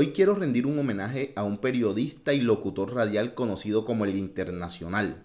Hoy quiero rendir un homenaje a un periodista y locutor radial conocido como el Internacional,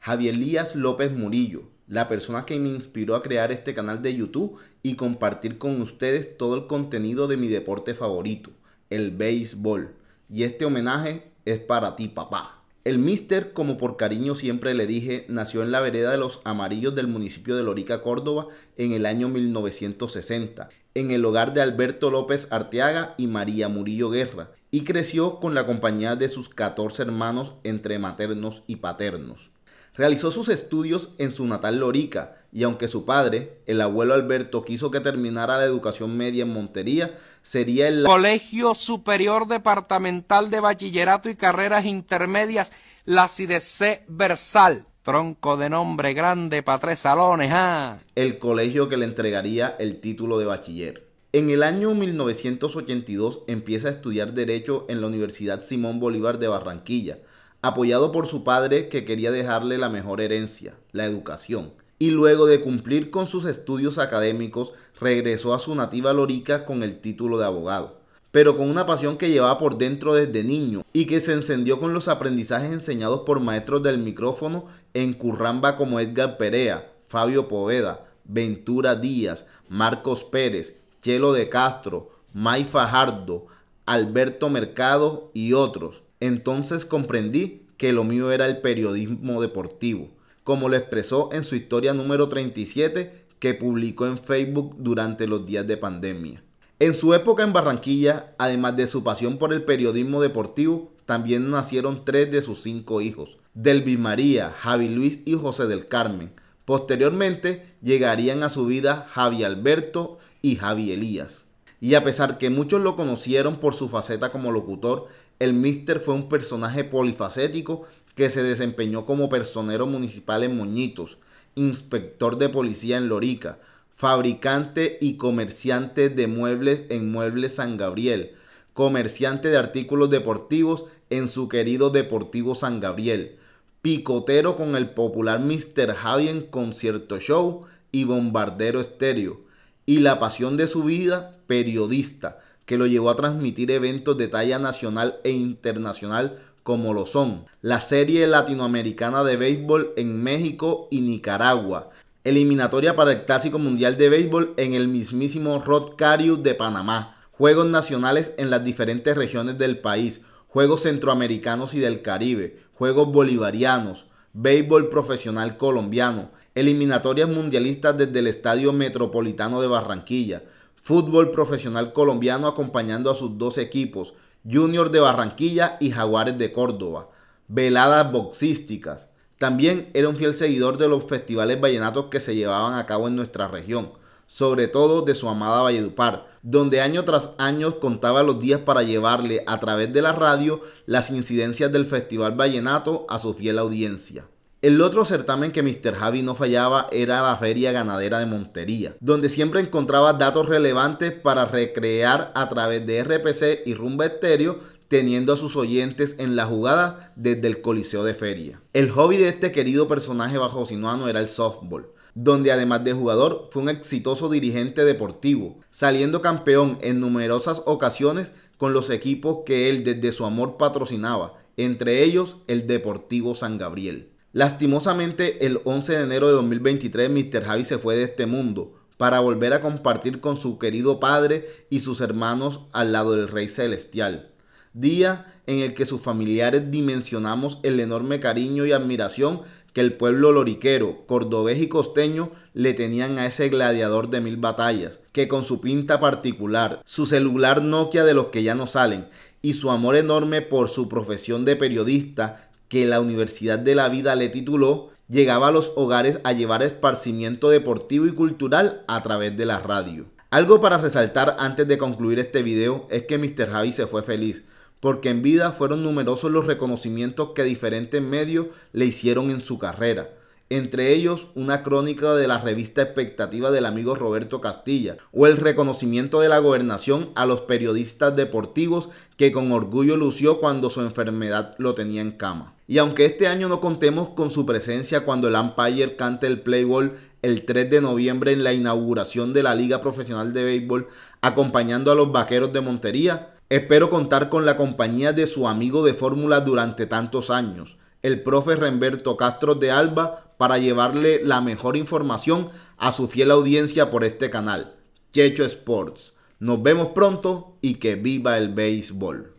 Javier Elías López Murillo, la persona que me inspiró a crear este canal de YouTube y compartir con ustedes todo el contenido de mi deporte favorito, el béisbol. Y este homenaje es para ti, papá. El mister, como por cariño siempre le dije, nació en la vereda de los Amarillos del municipio de Lorica, Córdoba, en el año 1960 en el hogar de Alberto López Arteaga y María Murillo Guerra, y creció con la compañía de sus 14 hermanos entre maternos y paternos. Realizó sus estudios en su natal Lorica, y aunque su padre, el abuelo Alberto, quiso que terminara la educación media en Montería, sería el Colegio Superior Departamental de Bachillerato y Carreras Intermedias, la CIDC Versal, Tronco de nombre grande para tres salones, ¿ah? El colegio que le entregaría el título de bachiller. En el año 1982 empieza a estudiar Derecho en la Universidad Simón Bolívar de Barranquilla, apoyado por su padre que quería dejarle la mejor herencia, la educación. Y luego de cumplir con sus estudios académicos, regresó a su nativa Lorica con el título de abogado pero con una pasión que llevaba por dentro desde niño y que se encendió con los aprendizajes enseñados por maestros del micrófono en Curramba como Edgar Perea, Fabio Poveda, Ventura Díaz, Marcos Pérez, Chelo de Castro, May Fajardo, Alberto Mercado y otros. Entonces comprendí que lo mío era el periodismo deportivo, como lo expresó en su historia número 37 que publicó en Facebook durante los días de pandemia. En su época en Barranquilla, además de su pasión por el periodismo deportivo, también nacieron tres de sus cinco hijos, Delvi María, Javi Luis y José del Carmen. Posteriormente llegarían a su vida Javi Alberto y Javi Elías. Y a pesar que muchos lo conocieron por su faceta como locutor, el Mister fue un personaje polifacético que se desempeñó como personero municipal en Moñitos, inspector de policía en Lorica, fabricante y comerciante de muebles en Muebles San Gabriel, comerciante de artículos deportivos en su querido Deportivo San Gabriel, picotero con el popular Mr. Javi en concierto show y bombardero estéreo, y la pasión de su vida, periodista, que lo llevó a transmitir eventos de talla nacional e internacional como lo son la serie latinoamericana de béisbol en México y Nicaragua, eliminatoria para el Clásico Mundial de Béisbol en el mismísimo Rod de Panamá, Juegos Nacionales en las diferentes regiones del país, Juegos Centroamericanos y del Caribe, Juegos Bolivarianos, Béisbol Profesional Colombiano, eliminatorias mundialistas desde el Estadio Metropolitano de Barranquilla, Fútbol Profesional Colombiano acompañando a sus dos equipos, Junior de Barranquilla y Jaguares de Córdoba, veladas boxísticas, también era un fiel seguidor de los festivales vallenatos que se llevaban a cabo en nuestra región, sobre todo de su amada Valledupar, donde año tras año contaba los días para llevarle a través de la radio las incidencias del Festival Vallenato a su fiel audiencia. El otro certamen que Mr. Javi no fallaba era la Feria Ganadera de Montería, donde siempre encontraba datos relevantes para recrear a través de RPC y Rumba Estéreo teniendo a sus oyentes en la jugada desde el Coliseo de Feria. El hobby de este querido personaje bajo sinuano era el softball, donde además de jugador fue un exitoso dirigente deportivo, saliendo campeón en numerosas ocasiones con los equipos que él desde su amor patrocinaba, entre ellos el Deportivo San Gabriel. Lastimosamente, el 11 de enero de 2023 Mr. Javi se fue de este mundo para volver a compartir con su querido padre y sus hermanos al lado del Rey Celestial día en el que sus familiares dimensionamos el enorme cariño y admiración que el pueblo loriquero, cordobés y costeño le tenían a ese gladiador de mil batallas, que con su pinta particular, su celular Nokia de los que ya no salen y su amor enorme por su profesión de periodista que la Universidad de la Vida le tituló, llegaba a los hogares a llevar esparcimiento deportivo y cultural a través de la radio. Algo para resaltar antes de concluir este video es que Mr. Javi se fue feliz, porque en vida fueron numerosos los reconocimientos que diferentes medios le hicieron en su carrera. Entre ellos, una crónica de la revista Expectativa del amigo Roberto Castilla, o el reconocimiento de la gobernación a los periodistas deportivos que con orgullo lució cuando su enfermedad lo tenía en cama. Y aunque este año no contemos con su presencia cuando el umpire cante el playball el 3 de noviembre en la inauguración de la Liga Profesional de Béisbol, acompañando a los vaqueros de Montería, Espero contar con la compañía de su amigo de fórmula durante tantos años, el profe Remberto Castro de Alba, para llevarle la mejor información a su fiel audiencia por este canal, Checho Sports. Nos vemos pronto y que viva el béisbol.